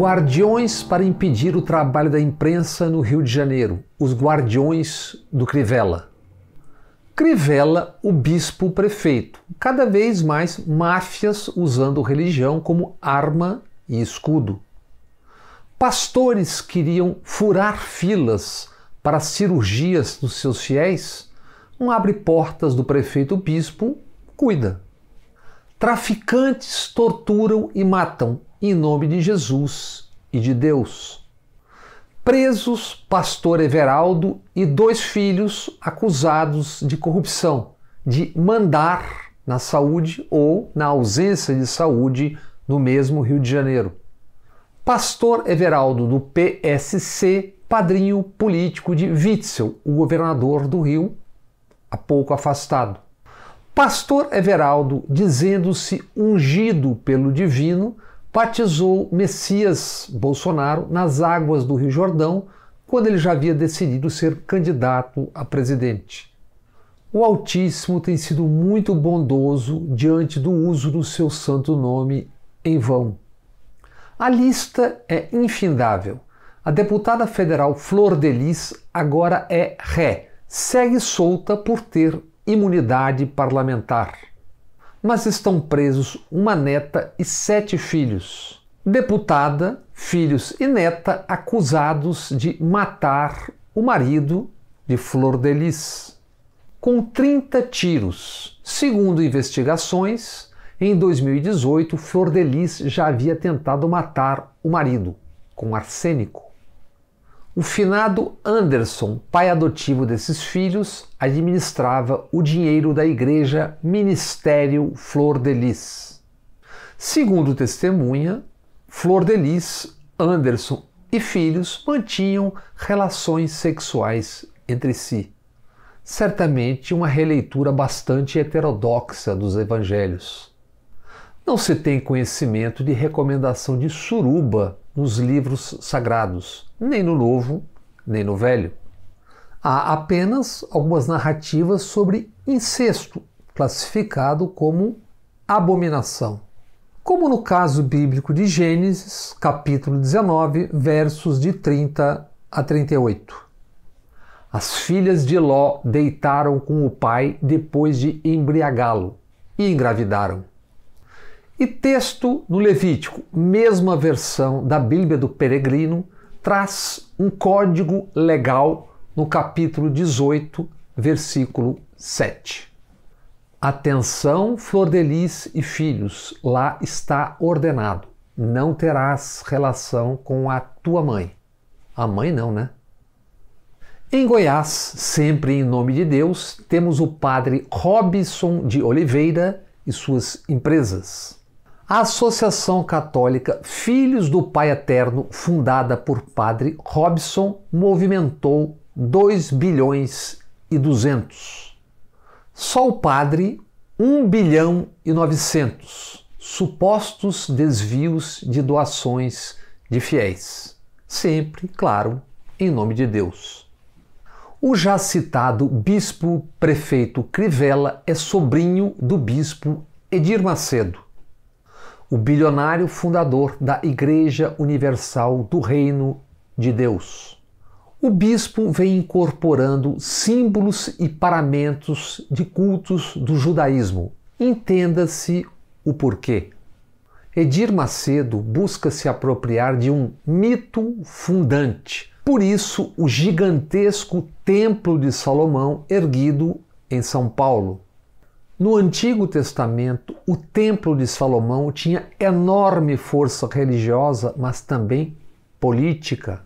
Guardiões para impedir o trabalho da imprensa no Rio de Janeiro, os guardiões do Crivella. Crivella, o bispo o prefeito, cada vez mais máfias usando religião como arma e escudo. Pastores queriam furar filas para cirurgias dos seus fiéis, um abre portas do prefeito bispo, cuida. Traficantes torturam e matam em nome de Jesus e de Deus. Presos pastor Everaldo e dois filhos acusados de corrupção, de mandar na saúde ou na ausência de saúde no mesmo Rio de Janeiro. Pastor Everaldo do PSC, padrinho político de Witzel, o governador do Rio, há pouco afastado. Pastor Everaldo, dizendo-se ungido pelo divino, Batizou Messias Bolsonaro nas águas do Rio Jordão, quando ele já havia decidido ser candidato a presidente. O Altíssimo tem sido muito bondoso diante do uso do seu santo nome em vão. A lista é infindável. A deputada federal Flor Delis agora é ré, segue solta por ter imunidade parlamentar mas estão presos uma neta e sete filhos. Deputada, filhos e neta acusados de matar o marido de Flor Delis. Com 30 tiros. Segundo investigações, em 2018, Flor Delis já havia tentado matar o marido com arsênico. O finado Anderson, pai adotivo desses filhos, administrava o dinheiro da igreja Ministério Flor de Lis. Segundo testemunha, Flor de Lis, Anderson e filhos mantinham relações sexuais entre si. Certamente uma releitura bastante heterodoxa dos evangelhos. Não se tem conhecimento de recomendação de suruba nos livros sagrados, nem no Novo, nem no Velho. Há apenas algumas narrativas sobre incesto, classificado como abominação. Como no caso bíblico de Gênesis, capítulo 19, versos de 30 a 38. As filhas de Ló deitaram com o pai depois de embriagá-lo e engravidaram. E texto no Levítico, mesma versão da Bíblia do Peregrino, traz um código legal no capítulo 18, versículo 7. Atenção, Lis e filhos, lá está ordenado: não terás relação com a tua mãe. A mãe não, né? Em Goiás, sempre em nome de Deus, temos o padre Robson de Oliveira e suas empresas. A Associação Católica Filhos do Pai Eterno, fundada por Padre Robson, movimentou 2 bilhões e 200. Só o padre, 1 bilhão e 900. Supostos desvios de doações de fiéis. Sempre, claro, em nome de Deus. O já citado bispo prefeito Crivella é sobrinho do bispo Edir Macedo o bilionário fundador da Igreja Universal do Reino de Deus. O bispo vem incorporando símbolos e paramentos de cultos do judaísmo. Entenda-se o porquê. Edir Macedo busca se apropriar de um mito fundante. Por isso, o gigantesco Templo de Salomão erguido em São Paulo. No Antigo Testamento, o Templo de Salomão tinha enorme força religiosa, mas também política.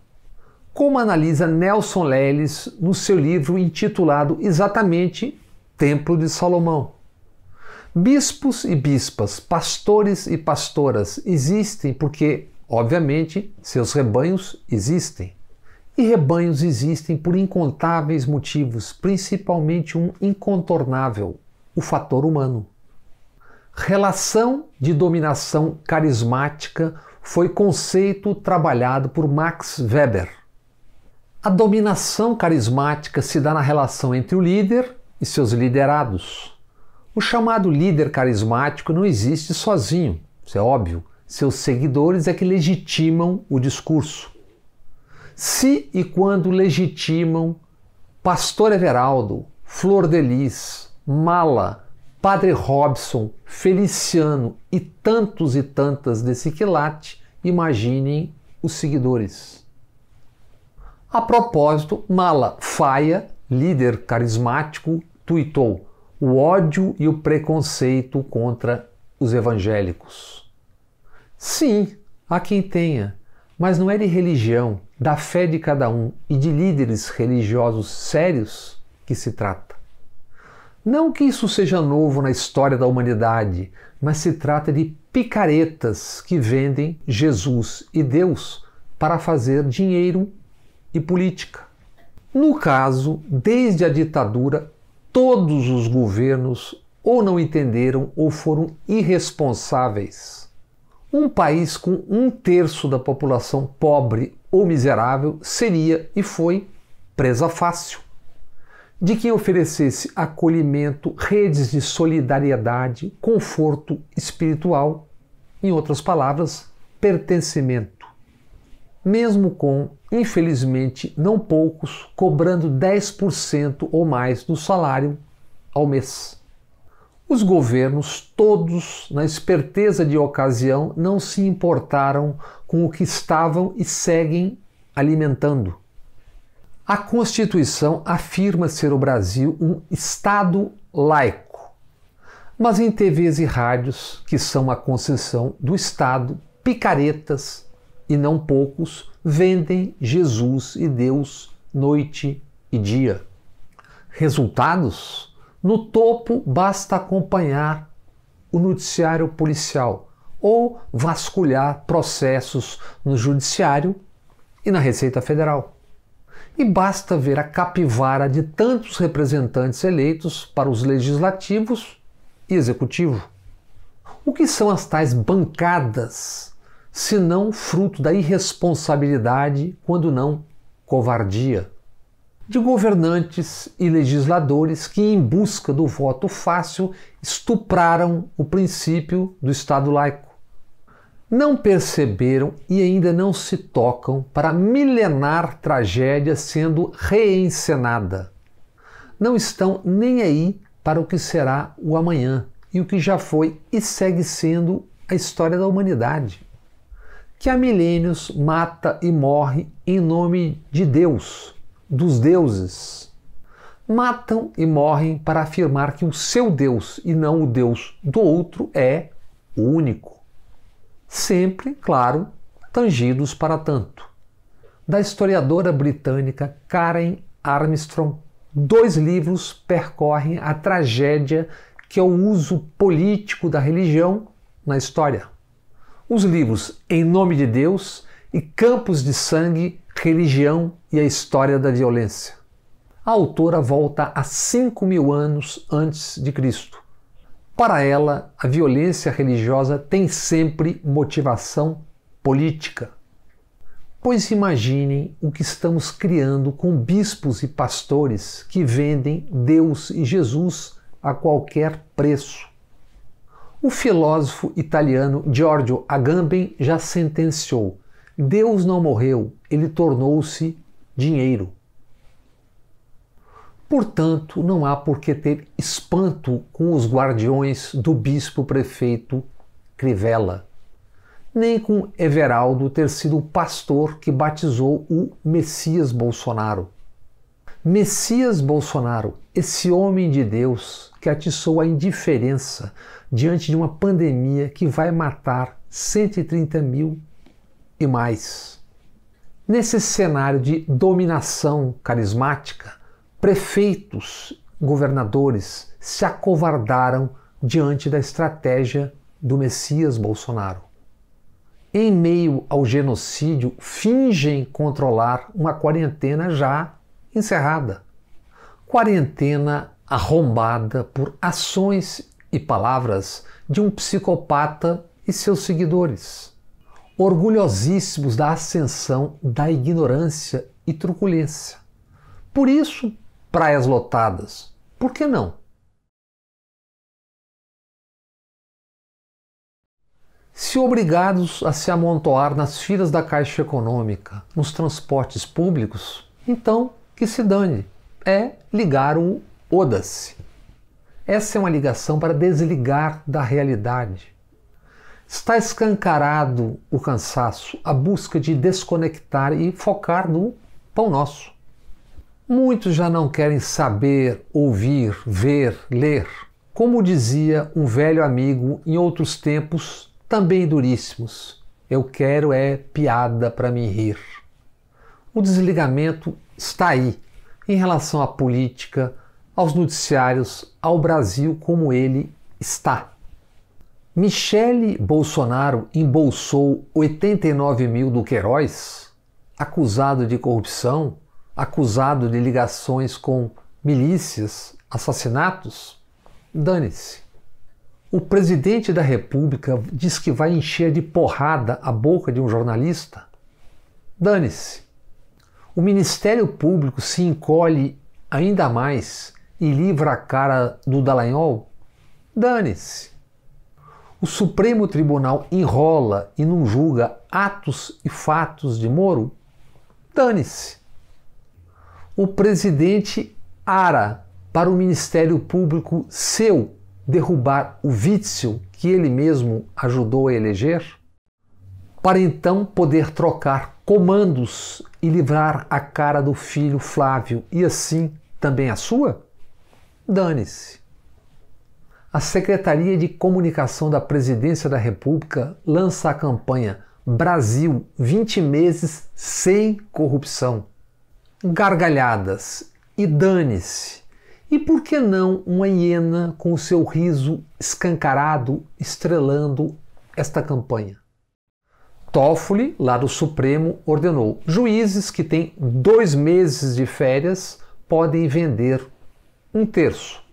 Como analisa Nelson Leles no seu livro intitulado exatamente Templo de Salomão. Bispos e bispas, pastores e pastoras existem porque, obviamente, seus rebanhos existem. E rebanhos existem por incontáveis motivos, principalmente um incontornável, o fator humano. Relação de dominação carismática foi conceito trabalhado por Max Weber. A dominação carismática se dá na relação entre o líder e seus liderados. O chamado líder carismático não existe sozinho, isso é óbvio. Seus seguidores é que legitimam o discurso. Se e quando legitimam Pastor Everaldo, Flor Delis, Mala, Padre Robson, Feliciano e tantos e tantas desse quilate, imaginem os seguidores. A propósito, Mala Faia, líder carismático, tuitou o ódio e o preconceito contra os evangélicos. Sim, há quem tenha, mas não é de religião, da fé de cada um e de líderes religiosos sérios que se trata. Não que isso seja novo na história da humanidade, mas se trata de picaretas que vendem Jesus e Deus para fazer dinheiro e política. No caso, desde a ditadura, todos os governos ou não entenderam ou foram irresponsáveis. Um país com um terço da população pobre ou miserável seria e foi presa fácil de quem oferecesse acolhimento, redes de solidariedade, conforto espiritual, em outras palavras, pertencimento. Mesmo com, infelizmente, não poucos cobrando 10% ou mais do salário ao mês. Os governos, todos, na esperteza de ocasião, não se importaram com o que estavam e seguem alimentando. A Constituição afirma ser o Brasil um Estado laico, mas em TVs e rádios, que são a concessão do Estado, picaretas, e não poucos, vendem Jesus e Deus noite e dia. Resultados? No topo basta acompanhar o noticiário policial ou vasculhar processos no Judiciário e na Receita Federal. E basta ver a capivara de tantos representantes eleitos para os legislativos e executivo. O que são as tais bancadas, se não fruto da irresponsabilidade, quando não covardia? De governantes e legisladores que, em busca do voto fácil, estupraram o princípio do Estado laico não perceberam e ainda não se tocam para a milenar tragédia sendo reencenada. Não estão nem aí para o que será o amanhã e o que já foi e segue sendo a história da humanidade, que há milênios mata e morre em nome de Deus, dos deuses. Matam e morrem para afirmar que o seu Deus e não o Deus do outro é o único sempre, claro, tangidos para tanto. Da historiadora britânica Karen Armstrong, dois livros percorrem a tragédia que é o uso político da religião na história. Os livros Em Nome de Deus e Campos de Sangue, Religião e a História da Violência. A autora volta a 5 mil anos antes de Cristo para ela, a violência religiosa tem sempre motivação política. Pois imaginem o que estamos criando com bispos e pastores que vendem Deus e Jesus a qualquer preço. O filósofo italiano Giorgio Agamben já sentenciou: Deus não morreu, ele tornou-se dinheiro. Portanto, não há por que ter espanto com os guardiões do bispo prefeito Crivella, nem com Everaldo ter sido o pastor que batizou o Messias Bolsonaro. Messias Bolsonaro, esse homem de Deus que atiçou a indiferença diante de uma pandemia que vai matar 130 mil e mais. Nesse cenário de dominação carismática, prefeitos, governadores se acovardaram diante da estratégia do Messias Bolsonaro. Em meio ao genocídio, fingem controlar uma quarentena já encerrada. Quarentena arrombada por ações e palavras de um psicopata e seus seguidores, orgulhosíssimos da ascensão da ignorância e truculência. Por isso, praias lotadas. Por que não? Se obrigados a se amontoar nas filas da Caixa Econômica, nos transportes públicos, então que se dane. É ligar o oda-se. Essa é uma ligação para desligar da realidade. Está escancarado o cansaço, a busca de desconectar e focar no pão nosso. Muitos já não querem saber, ouvir, ver, ler. Como dizia um velho amigo em outros tempos, também duríssimos, eu quero é piada para me rir. O desligamento está aí em relação à política, aos noticiários, ao Brasil como ele está. Michele Bolsonaro embolsou 89 mil do Queiroz, acusado de corrupção, acusado de ligações com milícias, assassinatos, dane-se. O presidente da República diz que vai encher de porrada a boca de um jornalista? Dane-se. O Ministério Público se encolhe ainda mais e livra a cara do Dallagnol? Dane-se. O Supremo Tribunal enrola e não julga atos e fatos de Moro? Dane-se o presidente Ara para o Ministério Público seu derrubar o Witzel, que ele mesmo ajudou a eleger, para então poder trocar comandos e livrar a cara do filho Flávio e assim também a sua? Dane-se. A Secretaria de Comunicação da Presidência da República lança a campanha Brasil 20 meses sem corrupção gargalhadas e dane-se. E por que não uma hiena com o seu riso escancarado estrelando esta campanha? Toffoli, lá do Supremo, ordenou: juízes que têm dois meses de férias podem vender um terço.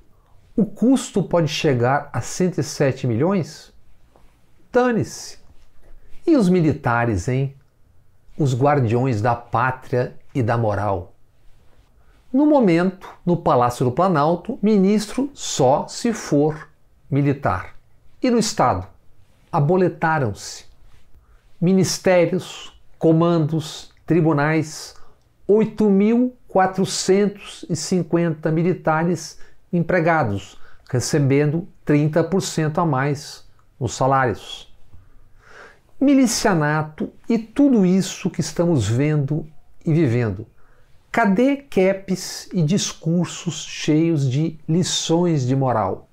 O custo pode chegar a 107 milhões? Dane-se! E os militares, hein? Os guardiões da pátria e da moral. No momento, no Palácio do Planalto, ministro só se for militar. E no Estado? Aboletaram-se ministérios, comandos, tribunais, 8.450 militares empregados, recebendo 30% a mais nos salários. Milicianato e tudo isso que estamos vendo e vivendo. Cadê caps e discursos cheios de lições de moral?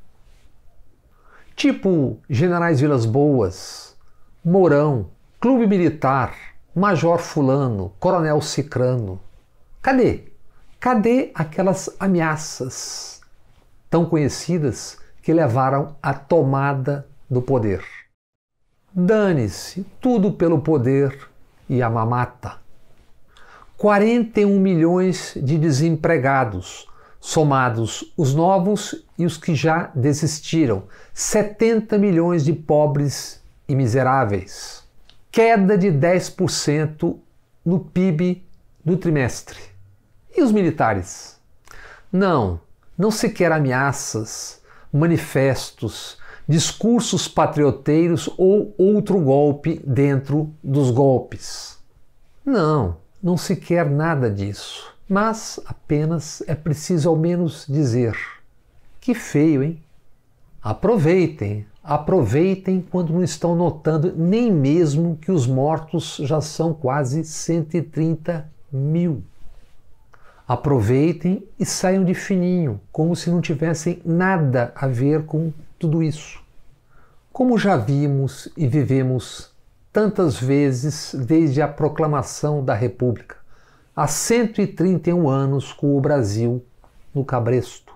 Tipo Generais Vilas Boas, Mourão, Clube Militar, Major Fulano, Coronel Cicrano. Cadê? Cadê aquelas ameaças tão conhecidas que levaram à tomada do poder? Dane-se tudo pelo poder e a mamata. 41 milhões de desempregados, somados os novos e os que já desistiram, 70 milhões de pobres e miseráveis. Queda de 10% no PIB do trimestre. E os militares? Não, não sequer ameaças, manifestos, discursos patrioteiros ou outro golpe dentro dos golpes. Não não se quer nada disso, mas apenas é preciso ao menos dizer: que feio, hein? Aproveitem, aproveitem quando não estão notando nem mesmo que os mortos já são quase 130 mil. Aproveitem e saiam de fininho, como se não tivessem nada a ver com tudo isso. Como já vimos e vivemos tantas vezes desde a proclamação da República, há 131 anos com o Brasil no cabresto.